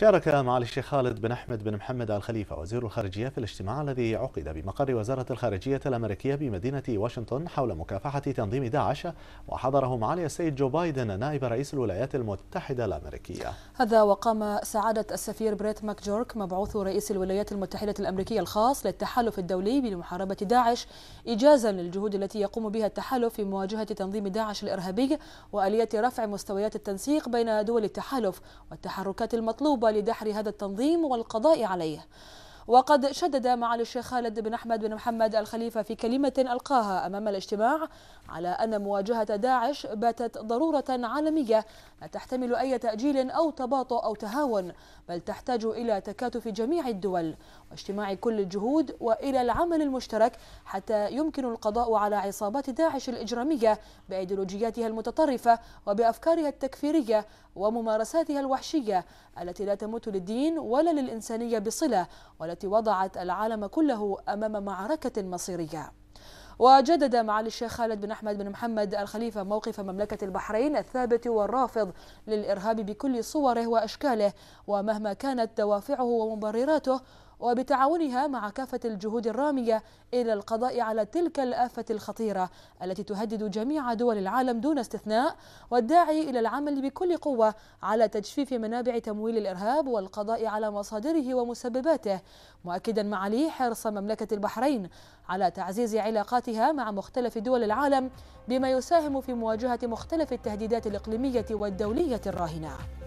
شارك معالي الشيخ خالد بن أحمد بن محمد آل خليفة وزير الخارجية في الاجتماع الذي عقد بمقر وزارة الخارجية الأمريكية بمدينة واشنطن حول مكافحة تنظيم داعش وحضره معالي السيد جو بايدن نائب رئيس الولايات المتحدة الأمريكية هذا وقام سعادة السفير بريت ماكجورك مبعوث رئيس الولايات المتحدة الأمريكية الخاص للتحالف الدولي بمحاربة داعش إجازا للجهود التي يقوم بها التحالف في مواجهة تنظيم داعش الإرهابي وآلية رفع مستويات التنسيق بين دول التحالف والتحركات المطلوبة لدحر هذا التنظيم والقضاء عليه وقد شدد معالي الشيخ خالد بن أحمد بن محمد الخليفة في كلمة ألقاها أمام الاجتماع على أن مواجهة داعش باتت ضرورة عالمية لا تحتمل أي تأجيل أو تباطؤ أو تهاون بل تحتاج إلى تكاتف جميع الدول واجتماع كل الجهود وإلى العمل المشترك حتى يمكن القضاء على عصابات داعش الإجرامية بأيديولوجياتها المتطرفة وبأفكارها التكفيرية وممارساتها الوحشية التي لا تمت للدين ولا للإنسانية بصلة ولا والتي وضعت العالم كله أمام معركة مصيرية وجدد معالي الشيخ خالد بن أحمد بن محمد الخليفة موقف مملكة البحرين الثابت والرافض للإرهاب بكل صوره وأشكاله ومهما كانت دوافعه ومبرراته وبتعاونها مع كافة الجهود الرامية إلى القضاء على تلك الآفة الخطيرة التي تهدد جميع دول العالم دون استثناء والداعي إلى العمل بكل قوة على تجفيف منابع تمويل الإرهاب والقضاء على مصادره ومسبباته مؤكدا معالي حرص مملكة البحرين على تعزيز علاقاتها مع مختلف دول العالم بما يساهم في مواجهة مختلف التهديدات الإقليمية والدولية الراهنة